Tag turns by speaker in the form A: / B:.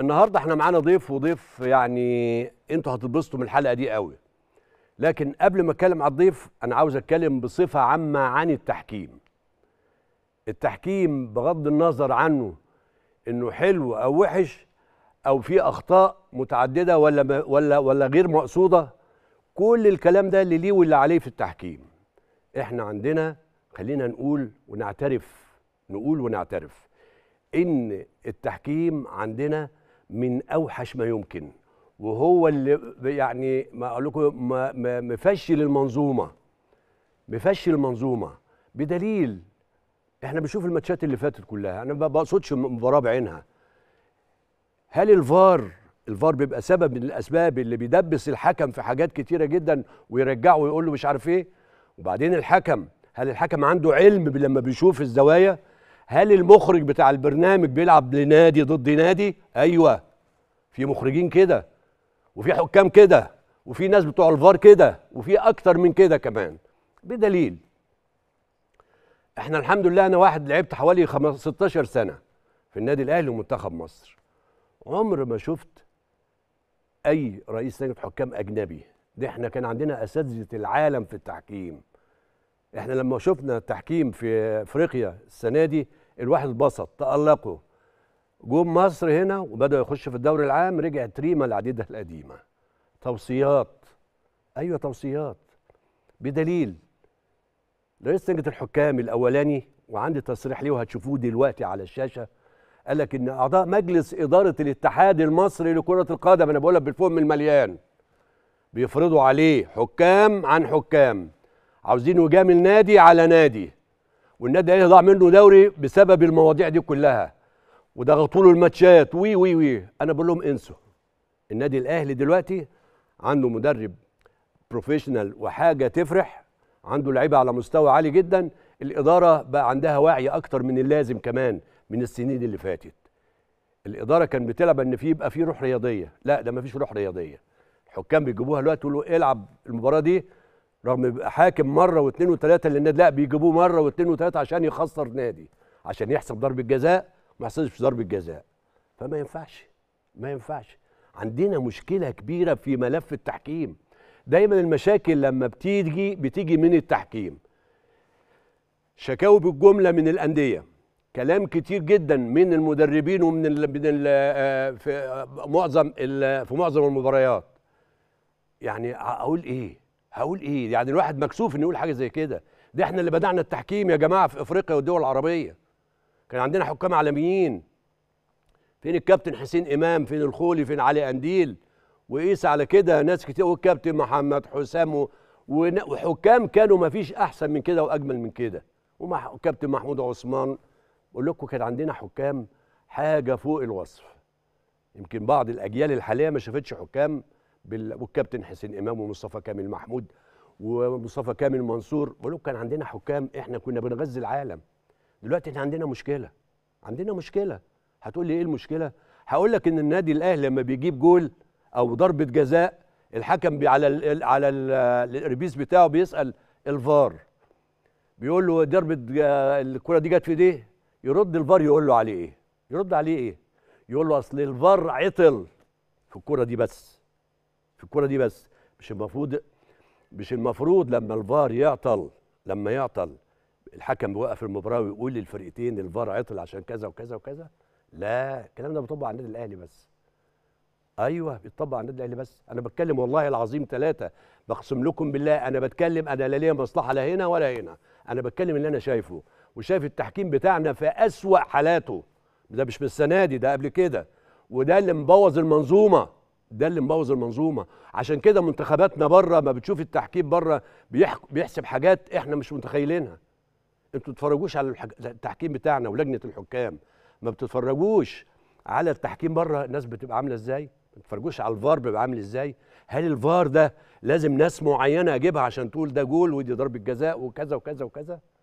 A: النهارده احنا معانا ضيف وضيف يعني انتوا هتتبسطوا من الحلقه دي قوي لكن قبل ما اتكلم على الضيف انا عاوز اتكلم بصفه عامه عن التحكيم التحكيم بغض النظر عنه انه حلو او وحش او في اخطاء متعدده ولا ولا ولا غير مقصوده كل الكلام ده اللي ليه واللي عليه في التحكيم احنا عندنا خلينا نقول ونعترف نقول ونعترف ان التحكيم عندنا من اوحش ما يمكن وهو اللي يعني ما اقول لكم مفشل المنظومه مفشل المنظومه بدليل احنا بنشوف الماتشات اللي فاتت كلها انا ما بقصدش مباراه بعينها هل الفار الفار بيبقى سبب من الاسباب اللي بيدبس الحكم في حاجات كتيره جدا ويرجعه ويقول له مش عارف ايه وبعدين الحكم هل الحكم عنده علم لما بيشوف الزوايا هل المخرج بتاع البرنامج بيلعب لنادي ضد نادي ايوه في مخرجين كده وفي حكام كده وفي ناس بتوع الفار كده وفي اكتر من كده كمان بدليل احنا الحمد لله انا واحد لعبت حوالي 16 سنه في النادي الاهلي ومنتخب مصر عمر ما شفت اي رئيس لجنه حكام اجنبي ده احنا كان عندنا اساتذه العالم في التحكيم احنا لما شفنا التحكيم في افريقيا السنه دي الواحد اتبسط تالقوا جم مصر هنا وبدا يخش في الدوري العام رجعت ريما العديده القديمه توصيات ايوه توصيات بدليل رئيس لجنه الحكام الاولاني وعندي تصريح ليه وهتشوفوه دلوقتي على الشاشه قال لك ان اعضاء مجلس اداره الاتحاد المصري لكره القدم انا بقول لك بالفم المليان بيفرضوا عليه حكام عن حكام عاوزين يجامل نادي على نادي والنادي هيضيع منه دوري بسبب المواضيع دي كلها وضغطوا له الماتشات وي وي وي انا بقول لهم انسوا النادي الاهلي دلوقتي عنده مدرب بروفيشنال وحاجه تفرح عنده لعيبه على مستوى عالي جدا الاداره بقى عندها وعي اكتر من اللازم كمان من السنين اللي فاتت الاداره كان بتلعب ان في يبقى في روح رياضيه لا ده ما فيش روح رياضيه الحكام بيجيبوها دلوقتي يقولوا إيه، العب المباراه دي رغم بيبقى حاكم مره واثنين وثلاثه للنادي لا بيجيبوه مره واثنين وثلاثه عشان يخسر نادي عشان يحسب ضربه جزاء ما يحسبش ضربه جزاء فما ينفعش ما ينفعش عندنا مشكله كبيره في ملف التحكيم دايما المشاكل لما بتيجي بتيجي من التحكيم شكاوي بالجمله من الانديه كلام كتير جدا من المدربين ومن الـ من الـ آه، في آه، معظم في معظم المباريات يعني اقول ايه هقول ايه يعني الواحد مكسوف ان يقول حاجه زي كده ده احنا اللي بدانا التحكيم يا جماعه في افريقيا والدول العربيه كان عندنا حكام عالميين فين الكابتن حسين امام فين الخولي فين علي قنديل وقيس على كده ناس كتير والكابتن محمد حسام وحكام كانوا ما فيش احسن من كده واجمل من كده وكابتن محمود عثمان بقول لكم كان عندنا حكام حاجه فوق الوصف يمكن بعض الاجيال الحاليه ما شافتش حكام والكابتن حسين امام ومصطفى كامل محمود ومصطفى كامل منصور بقول كان عندنا حكام احنا كنا بنغذي العالم دلوقتي احنا عندنا مشكله عندنا مشكله هتقول لي ايه المشكله هقول لك ان النادي الاهلي لما بيجيب جول او ضربه جزاء الحكم على الـ على الـ الريبيس بتاعه بيسال الفار بيقول له ضربه الكره دي جت في ايديه يرد الفار يقول له عليه ايه يرد عليه ايه يقول له اصل الفار عطل في الكره دي بس في الكره دي بس مش المفروض مش المفروض لما الفار يعطل لما يعطل الحكم بيوقف المباراه ويقول للفرقتين الفار عطل عشان كذا وكذا وكذا لا الكلام ده بيطبق على النادي الاهلي بس ايوه بيطبق على النادي الاهلي بس انا بتكلم والله العظيم ثلاثه بقسم لكم بالله انا بتكلم انا لا ليا مصلحه لا هنا ولا هنا انا بتكلم اللي انا شايفه وشايف التحكيم بتاعنا في اسوا حالاته ده مش من السنه دي ده قبل كده وده اللي مبوظ المنظومه ده اللي مبوظ المنظومه عشان كده منتخباتنا بره ما بتشوف التحكيم بره بيحسب حاجات احنا مش متخيلينها انتوا بتتفرجوش على التحكيم بتاعنا ولجنه الحكام ما بتتفرجوش على التحكيم بره الناس بتبقى عامله ازاي ما بتتفرجوش على الفار بيبقى عامل ازاي هل الفار ده لازم ناس معينه اجيبها عشان تقول ده جول ودي ضربه جزاء وكذا وكذا وكذا